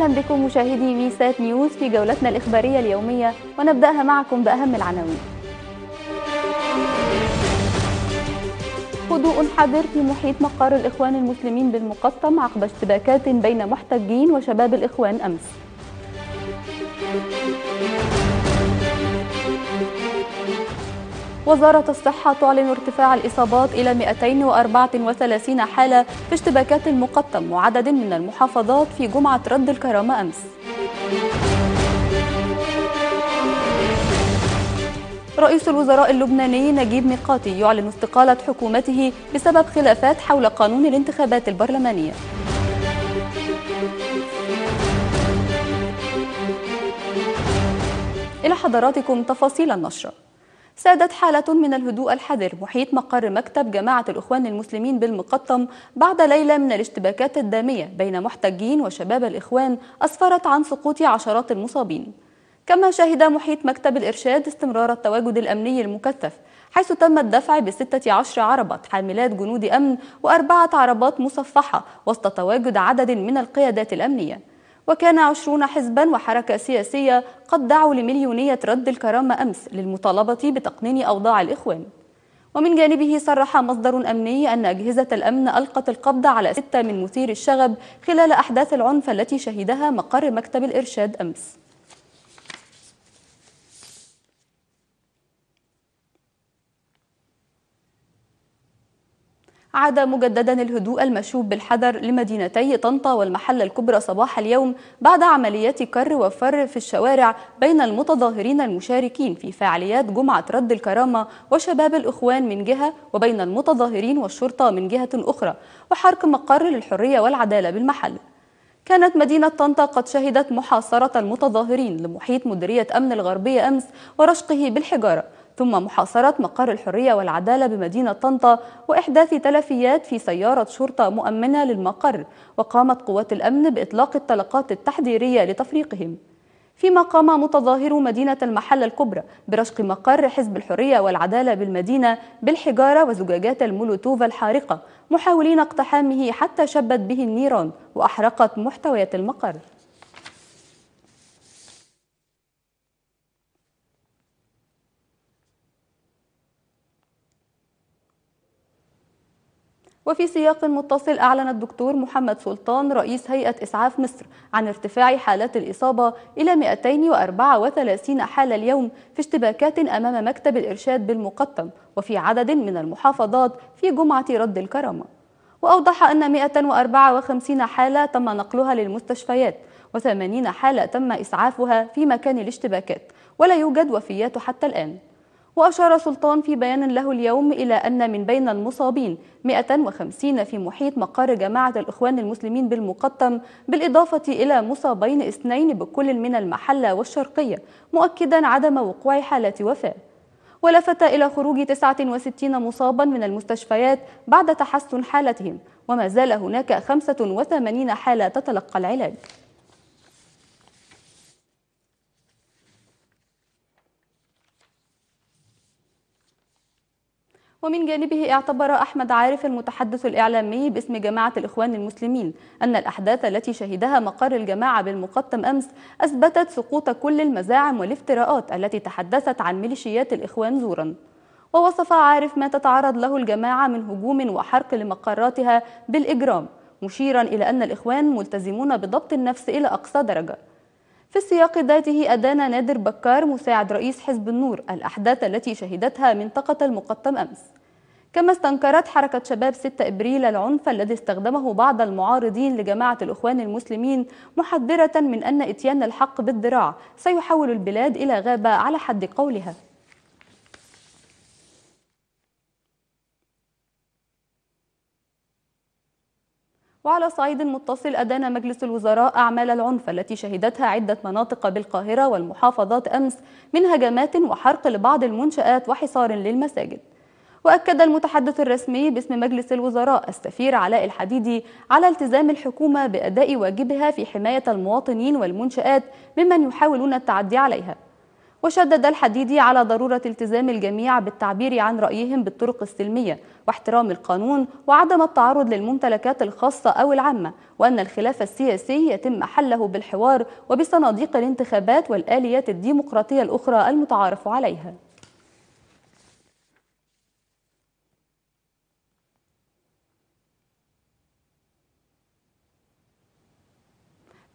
أهلا بكم مشاهدي ميسات نيوز في جولتنا الإخبارية اليومية ونبدأها معكم بأهم العناوين هدوء حذر في محيط مقر الإخوان المسلمين بالمقسم عقب اشتباكات بين محتجين وشباب الإخوان أمس وزارة الصحة تعلن ارتفاع الإصابات إلى 234 حالة في اشتباكات المقطم وعدد من المحافظات في جمعة رد الكرامة أمس رئيس الوزراء اللبناني نجيب ميقاتي يعلن استقالة حكومته بسبب خلافات حول قانون الانتخابات البرلمانية إلى حضراتكم تفاصيل النشرة سادت حالة من الهدوء الحذر محيط مقر مكتب جماعة الإخوان المسلمين بالمقطم بعد ليلة من الاشتباكات الدامية بين محتجين وشباب الإخوان أسفرت عن سقوط عشرات المصابين كما شهد محيط مكتب الإرشاد استمرار التواجد الأمني المكثف حيث تم الدفع بستة عشر عربة حاملات جنود أمن وأربعة عربات مصفحة وسط تواجد عدد من القيادات الأمنية وكان عشرون حزبا وحركة سياسية قد دعوا لمليونية رد الكرامة أمس للمطالبة بتقنين أوضاع الإخوان ومن جانبه صرح مصدر أمني أن أجهزة الأمن ألقت القبض على ستة من مثير الشغب خلال أحداث العنف التي شهدها مقر مكتب الإرشاد أمس عاد مجددا الهدوء المشوب بالحذر لمدينتي طنطا والمحلة الكبرى صباح اليوم بعد عمليات كر وفر في الشوارع بين المتظاهرين المشاركين في فعاليات جمعة رد الكرامة وشباب الإخوان من جهة وبين المتظاهرين والشرطة من جهة أخرى وحرق مقر للحرية والعدالة بالمحل كانت مدينة طنطا قد شهدت محاصرة المتظاهرين لمحيط مديرية أمن الغربية أمس ورشقه بالحجارة ثم محاصرة مقر الحرية والعدالة بمدينة طنطا وإحداث تلفيات في سيارة شرطة مؤمنة للمقر وقامت قوات الأمن بإطلاق الطلقات التحذيرية لتفريقهم فيما قام متظاهرو مدينة المحلة الكبرى برشق مقر حزب الحرية والعدالة بالمدينة بالحجارة وزجاجات المولوتوف الحارقة محاولين اقتحامه حتى شبت به النيران وأحرقت محتويات المقر وفي سياق متصل أعلن الدكتور محمد سلطان رئيس هيئة إسعاف مصر عن ارتفاع حالات الإصابة إلى 234 حالة اليوم في اشتباكات أمام مكتب الإرشاد بالمقطم وفي عدد من المحافظات في جمعة رد الكرامة وأوضح أن 154 حالة تم نقلها للمستشفيات و80 حالة تم إسعافها في مكان الاشتباكات ولا يوجد وفيات حتى الآن وأشار سلطان في بيان له اليوم إلى أن من بين المصابين 150 في محيط مقر جماعة الإخوان المسلمين بالمقطم بالإضافة إلى مصابين اثنين بكل من المحلة والشرقية مؤكدا عدم وقوع حالات وفاة ولفت إلى خروج 69 مصابا من المستشفيات بعد تحسن حالتهم وما زال هناك 85 حالة تتلقى العلاج ومن جانبه اعتبر أحمد عارف المتحدث الإعلامي باسم جماعة الإخوان المسلمين أن الأحداث التي شهدها مقر الجماعة بالمقطم أمس أثبتت سقوط كل المزاعم والافتراءات التي تحدثت عن ميليشيات الإخوان زوراً ووصف عارف ما تتعرض له الجماعة من هجوم وحرق لمقراتها بالإجرام مشيرا إلى أن الإخوان ملتزمون بضبط النفس إلى أقصى درجة في السياق ذاته أدان نادر بكار مساعد رئيس حزب النور الأحداث التي شهدتها منطقة المقطم أمس كما استنكرت حركة شباب 6 إبريل العنف الذي استخدمه بعض المعارضين لجماعة الإخوان المسلمين محذرة من أن إتيان الحق بالذراع سيحول البلاد إلى غابة على حد قولها وعلى صعيد متصل أدان مجلس الوزراء أعمال العنف التي شهدتها عدة مناطق بالقاهرة والمحافظات أمس من هجمات وحرق لبعض المنشآت وحصار للمساجد وأكد المتحدث الرسمي باسم مجلس الوزراء السفير علاء الحديدي على التزام الحكومة بأداء واجبها في حماية المواطنين والمنشآت ممن يحاولون التعدي عليها وشدد الحديدي على ضرورة التزام الجميع بالتعبير عن رأيهم بالطرق السلمية واحترام القانون وعدم التعرض للممتلكات الخاصة أو العامة وأن الخلاف السياسي يتم حله بالحوار وبصناديق الانتخابات والآليات الديمقراطية الأخرى المتعارف عليها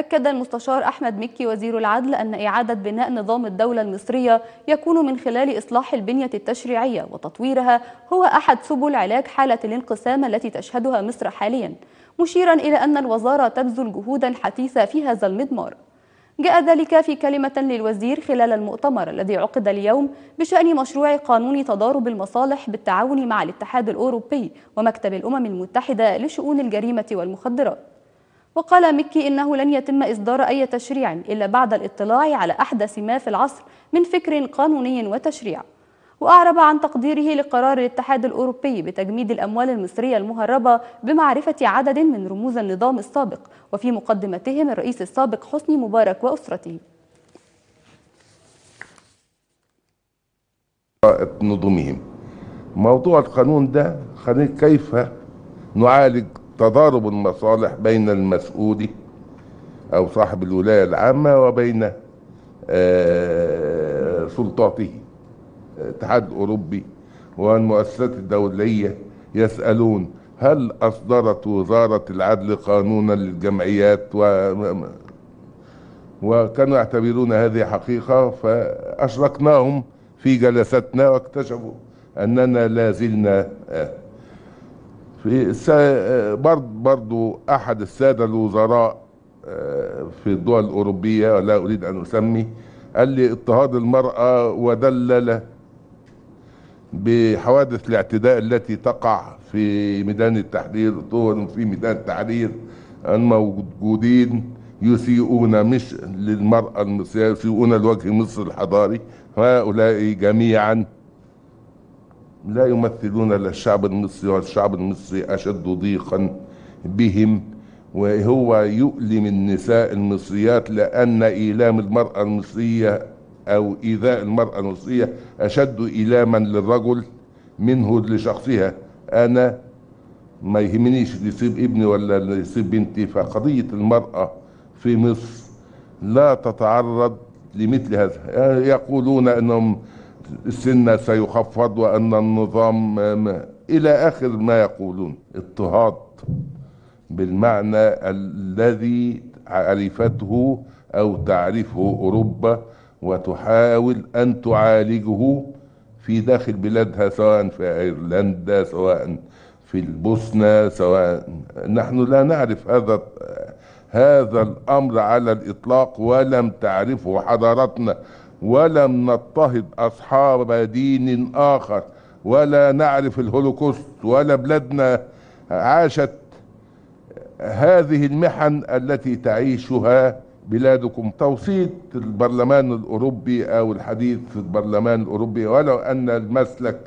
أكد المستشار أحمد مكي وزير العدل أن إعادة بناء نظام الدولة المصرية يكون من خلال إصلاح البنية التشريعية وتطويرها هو أحد سبل علاج حالة الانقسام التي تشهدها مصر حالياً مشيرا إلى أن الوزارة تبذل جهودا حثيثة في هذا المضمار جاء ذلك في كلمة للوزير خلال المؤتمر الذي عقد اليوم بشأن مشروع قانون تضارب المصالح بالتعاون مع الاتحاد الأوروبي ومكتب الأمم المتحدة لشؤون الجريمة والمخدرات وقال مكي إنه لن يتم إصدار أي تشريع إلا بعد الاطلاع على أحدث ما في العصر من فكر قانوني وتشريع وأعرب عن تقديره لقرار الاتحاد الأوروبي بتجميد الأموال المصرية المهربة بمعرفة عدد من رموز النظام السابق وفي مقدمتهم الرئيس السابق حسني مبارك وأسرته نظمهم موضوع القانون ده كيف نعالج تضارب المصالح بين المسؤول أو صاحب الولاية العامة وبين آه، سلطاته اتحاد أوروبي والمؤسسات الدولية يسألون هل أصدرت وزارة العدل قانونا للجمعيات و وكانوا يعتبرون هذه حقيقة فأشركناهم في جلساتنا واكتشفوا أننا لا زلنا آه في آه، برضو, برضو احد الساده الوزراء آه، في الدول الاوروبيه لا اريد ان اسمي قال لي اضطهاد المراه ودلل بحوادث الاعتداء التي تقع في ميدان التحرير طول في ميدان التحرير الموجودين يسيئون مش للمرأة المصرية يسيئون لوجه مصر الحضاري هؤلاء جميعا لا يمثلون الشعب المصري والشعب المصري اشد ضيقا بهم وهو يؤلم النساء المصريات لان ايلام المراه المصريه او ايذاء المراه المصريه اشد ايلاما للرجل منه لشخصها انا ما يهمنيش يصيب ابني ولا يصيب بنتي فقضيه المراه في مصر لا تتعرض لمثل هذا يقولون انهم السن سيخفض وأن النظام إلى آخر ما يقولون اضطهاد بالمعنى الذي عرفته أو تعرفه أوروبا وتحاول أن تعالجه في داخل بلادها سواء في ايرلندا سواء في البوسنه سواء نحن لا نعرف هذا هذا الامر على الاطلاق ولم تعرفه حضارتنا ولم نضطهد أصحاب دين آخر ولا نعرف الهولوكوست ولا بلادنا عاشت هذه المحن التي تعيشها بلادكم توسيط البرلمان الأوروبي أو الحديث في البرلمان الأوروبي ولو أن المسلك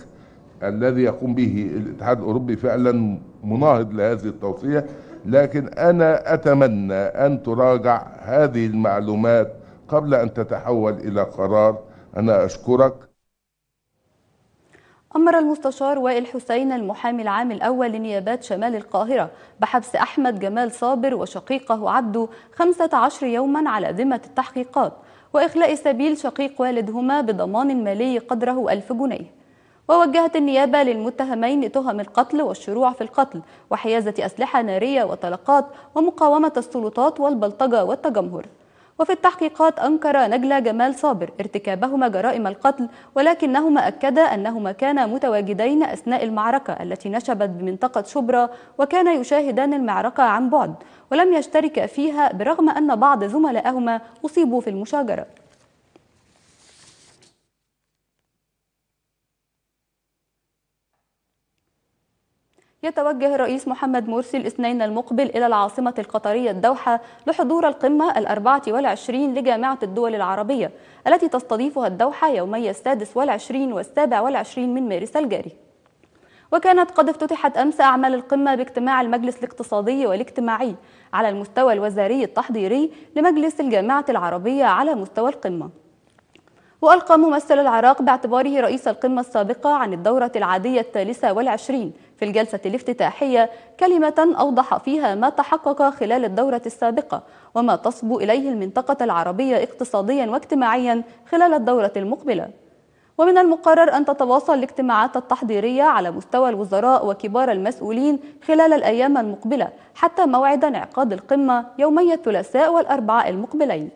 الذي يقوم به الاتحاد الأوروبي فعلا مناهض لهذه التوصية لكن أنا أتمنى أن تراجع هذه المعلومات قبل أن تتحول إلى قرار أنا أشكرك أمر المستشار وائل حسين المحامي العام الأول لنيابات شمال القاهرة بحبس أحمد جمال صابر وشقيقه عبده 15 يوما على ذمة التحقيقات وإخلاء سبيل شقيق والدهما بضمان مالي قدره ألف جنيه ووجهت النيابة للمتهمين تهم القتل والشروع في القتل وحيازة أسلحة نارية وطلقات ومقاومة السلطات والبلطجة والتجمهر وفي التحقيقات أنكر نجلة جمال صابر ارتكابهما جرائم القتل ولكنهما أكدا أنهما كانا متواجدين أثناء المعركة التي نشبت بمنطقة شبرا وكانا يشاهدان المعركة عن بعد ولم يشتركا فيها برغم أن بعض زملائهما أصيبوا في المشاجرة يتوجه الرئيس محمد مرسي الاثنين المقبل إلى العاصمة القطرية الدوحة لحضور القمة الأربعة والعشرين لجامعة الدول العربية التي تستضيفها الدوحة يومي السادس والعشرين والسابع والعشرين من مارس الجاري وكانت قد افتتحت أمس أعمال القمة باجتماع المجلس الاقتصادي والاجتماعي على المستوى الوزاري التحضيري لمجلس الجامعة العربية على مستوى القمة وألقى ممثل العراق باعتباره رئيس القمة السابقة عن الدورة العادية الثالثة والعشرين في الجلسة الافتتاحية كلمة أوضح فيها ما تحقق خلال الدورة السابقة وما تصبو إليه المنطقة العربية اقتصاديا واجتماعيا خلال الدورة المقبلة ومن المقرر أن تتواصل الاجتماعات التحضيرية على مستوى الوزراء وكبار المسؤولين خلال الأيام المقبلة حتى موعد انعقاد القمة يومي الثلاثاء والأربعاء المقبلين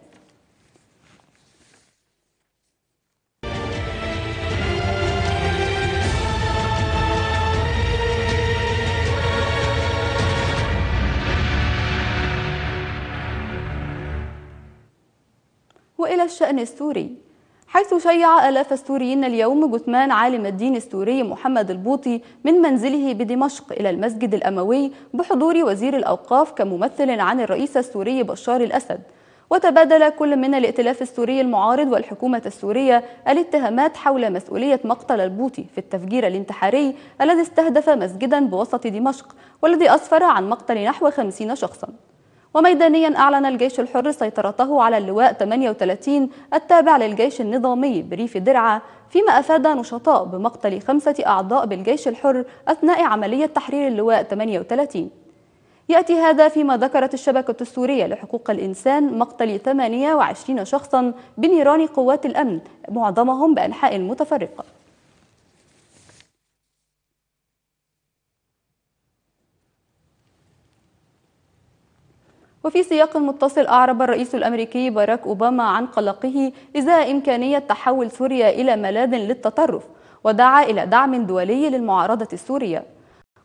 إلى الشأن السوري حيث شيع آلاف السوريين اليوم جثمان عالم الدين السوري محمد البوطي من منزله بدمشق إلى المسجد الأموي بحضور وزير الأوقاف كممثل عن الرئيس السوري بشار الأسد وتبادل كل من الائتلاف السوري المعارض والحكومة السورية الاتهامات حول مسؤولية مقتل البوطي في التفجير الانتحاري الذي استهدف مسجدا بوسط دمشق والذي أسفر عن مقتل نحو 50 شخصاً وميدانيا أعلن الجيش الحر سيطرته على اللواء 38 التابع للجيش النظامي بريف درعا فيما أفاد نشطاء بمقتل خمسة أعضاء بالجيش الحر أثناء عملية تحرير اللواء 38 يأتي هذا فيما ذكرت الشبكة السورية لحقوق الإنسان مقتل 28 شخصا بنيران قوات الأمن معظمهم بأنحاء متفرقة وفي سياق متصل أعرب الرئيس الأمريكي باراك أوباما عن قلقه إزاء إمكانية تحول سوريا إلى ملاذ للتطرف ودعا إلى دعم دولي للمعارضة السورية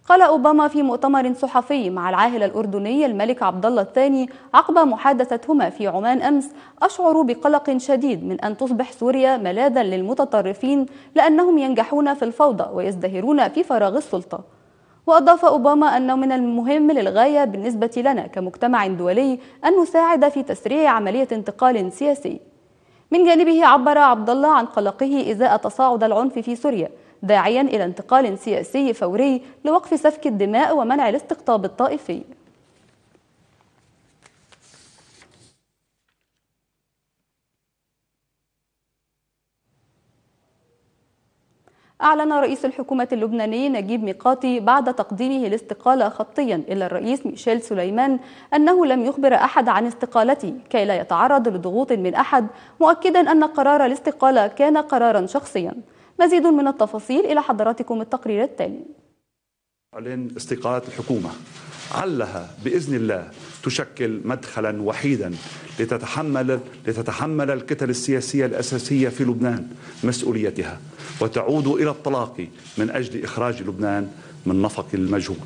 قال أوباما في مؤتمر صحفي مع العاهل الأردني الملك عبد الله الثاني عقب محادثتهما في عمان أمس أشعر بقلق شديد من أن تصبح سوريا ملاذا للمتطرفين لأنهم ينجحون في الفوضى ويزدهرون في فراغ السلطة وأضاف أوباما أنه من المهم للغاية بالنسبة لنا كمجتمع دولي أن نساعد في تسريع عملية انتقال سياسي. من جانبه عبر عبد الله عن قلقه إزاء تصاعد العنف في سوريا، داعيا إلى انتقال سياسي فوري لوقف سفك الدماء ومنع الاستقطاب الطائفي. أعلن رئيس الحكومة اللبناني نجيب ميقاتي بعد تقديمه الاستقالة خطيا إلى الرئيس ميشيل سليمان أنه لم يخبر أحد عن استقالته كي لا يتعرض لضغوط من أحد مؤكدا أن قرار الاستقالة كان قرارا شخصيا مزيد من التفاصيل إلى حضراتكم التقرير التالي أعلن استقالة الحكومة علها بإذن الله تشكل مدخلا وحيدا لتتحمل لتتحمل الكتل السياسية الأساسية في لبنان مسؤوليتها وتعود إلى الطلاق من أجل إخراج لبنان من نفق المجهول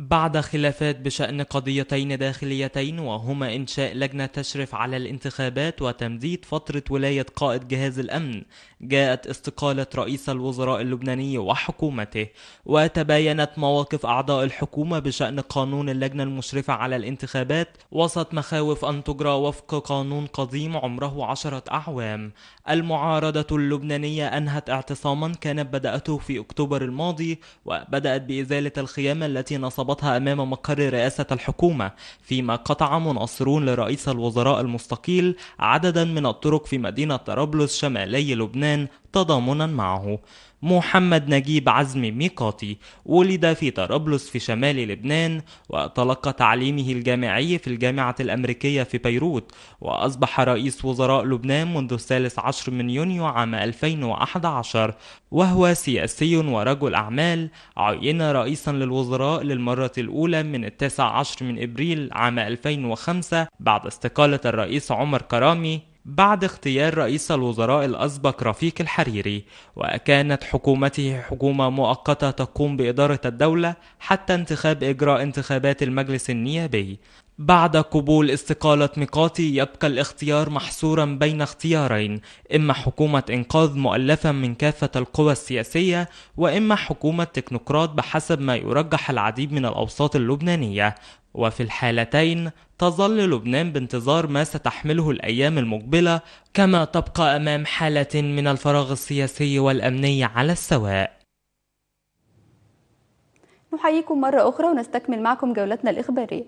بعد خلافات بشأن قضيتين داخليتين وهما إنشاء لجنة تشرف على الانتخابات وتمديد فترة ولاية قائد جهاز الأمن جاءت استقالة رئيس الوزراء اللبناني وحكومته وتباينت مواقف أعضاء الحكومة بشأن قانون اللجنة المشرفة على الانتخابات وسط مخاوف أن تجرى وفق قانون قديم عمره عشرة أعوام المعارضة اللبنانية أنهت اعتصاما كانت بدأته في أكتوبر الماضي وبدأت بإزالة الخيام التي نصبت طلبتها أمام مقر رئاسة الحكومة فيما قطع مناصرون لرئيس الوزراء المستقيل عددا من الطرق في مدينة طرابلس شمالي لبنان تضامنا معه محمد نجيب عزمي ميقاتي ولد في طرابلس في شمال لبنان وتلقى تعليمه الجامعي في الجامعة الأمريكية في بيروت وأصبح رئيس وزراء لبنان منذ الثالث عشر من يونيو عام 2011 وهو سياسي ورجل أعمال عين رئيسا للوزراء للمرة الأولى من التاسع عشر من إبريل عام 2005 بعد استقالة الرئيس عمر كرامي بعد اغتيال رئيس الوزراء الأسبق رفيق الحريري وكانت حكومته حكومة مؤقتة تقوم بإدارة الدولة حتى انتخاب إجراء انتخابات المجلس النيابي بعد قبول استقالة ميقاتي يبقى الاختيار محصورا بين اختيارين إما حكومة إنقاذ مؤلفة من كافة القوى السياسية وإما حكومة تكنوقراط بحسب ما يرجح العديد من الأوساط اللبنانية وفي الحالتين تظل لبنان بانتظار ما ستحمله الأيام المقبلة كما تبقى أمام حالة من الفراغ السياسي والأمني على السواء نحييكم مرة أخرى ونستكمل معكم جولتنا الإخبارية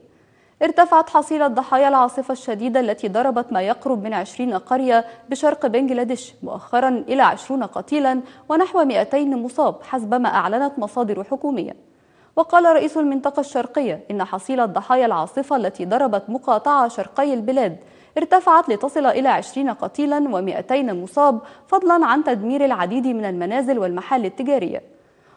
ارتفعت حصيلة ضحايا العاصفة الشديدة التي ضربت ما يقرب من 20 قرية بشرق بنجلاديش مؤخرا إلى 20 قتيلا ونحو 200 مصاب حسب ما أعلنت مصادر حكومية وقال رئيس المنطقة الشرقية إن حصيلة ضحايا العاصفة التي ضربت مقاطعة شرقي البلاد ارتفعت لتصل إلى 20 قتيلا و200 مصاب فضلا عن تدمير العديد من المنازل والمحال التجارية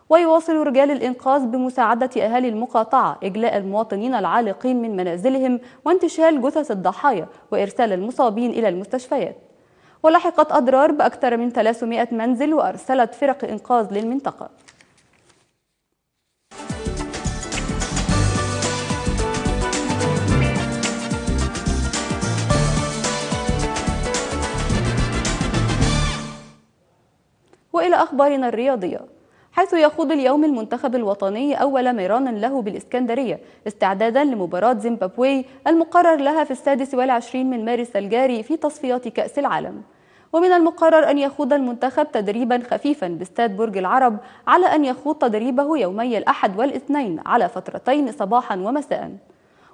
ويواصل رجال الإنقاذ بمساعدة أهالي المقاطعة إجلاء المواطنين العالقين من منازلهم وانتشال جثث الضحايا وإرسال المصابين إلى المستشفيات ولحقت أضرار بأكثر من 300 منزل وأرسلت فرق إنقاذ للمنطقة والى اخبارنا الرياضيه حيث يخوض اليوم المنتخب الوطني أول ميران له بالإسكندرية استعدادا لمباراة زيمبابوي المقرر لها في السادس والعشرين من مارس الجاري في تصفيات كأس العالم ومن المقرر أن يخوض المنتخب تدريبا خفيفا باستاد برج العرب على أن يخوض تدريبه يومي الأحد والاثنين على فترتين صباحا ومساء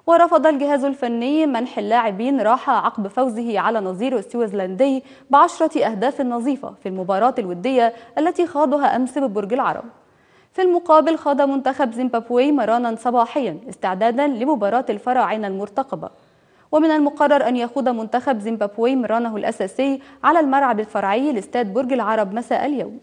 ورفض الجهاز الفني منح اللاعبين راحة عقب فوزه على نظيره السويزلندي بعشرة أهداف نظيفة في المباراة الودية التي خاضها أمس ببرج العرب في المقابل خاض منتخب زيمبابوي مرانا صباحيا استعدادا لمباراة الفراعنة المرتقبة ومن المقرر أن يخوض منتخب زيمبابوي مرانه الأساسي على الملعب الفرعي لاستاد برج العرب مساء اليوم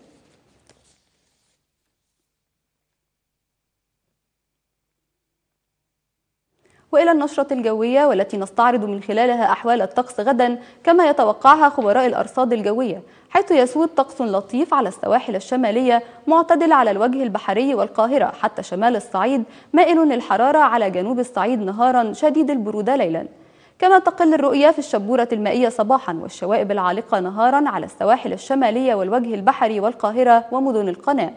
وإلى النشرة الجوية والتي نستعرض من خلالها أحوال الطقس غدا كما يتوقعها خبراء الأرصاد الجوية حيث يسود طقس لطيف على السواحل الشمالية معتدل على الوجه البحري والقاهرة حتى شمال الصعيد مائل الحرارة على جنوب الصعيد نهارا شديد البرودة ليلا كما تقل الرؤية في الشبورة المائية صباحا والشوائب العالقة نهارا على السواحل الشمالية والوجه البحري والقاهرة ومدن القناة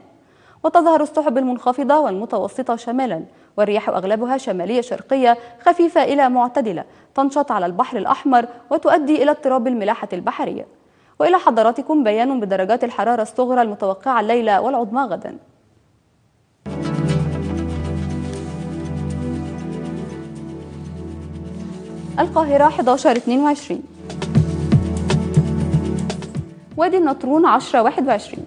وتظهر السحب المنخفضة والمتوسطة شمالا والرياح أغلبها شمالية شرقية خفيفة إلى معتدلة تنشط على البحر الأحمر وتؤدي إلى اضطراب الملاحة البحرية وإلى حضراتكم بيان بدرجات الحرارة الصغرى المتوقعة الليلة والعظمى غدا القاهرة 11 22 وادي النطرون 10 21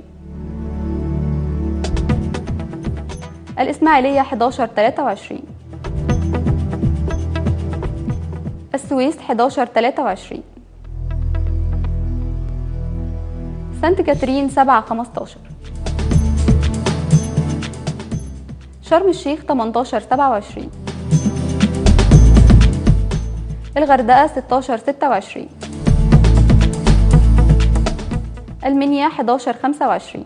الإسماعيلية 11 السويس 11 سانت كاترين 7 15 شرم الشيخ 18 27 الغردقة 16 26 المنيا 11 25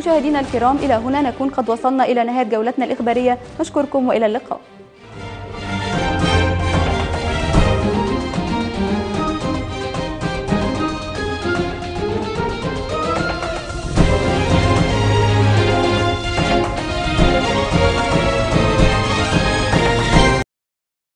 مشاهدينا الكرام إلى هنا نكون قد وصلنا إلى نهاية جولتنا الإخبارية نشكركم وإلى اللقاء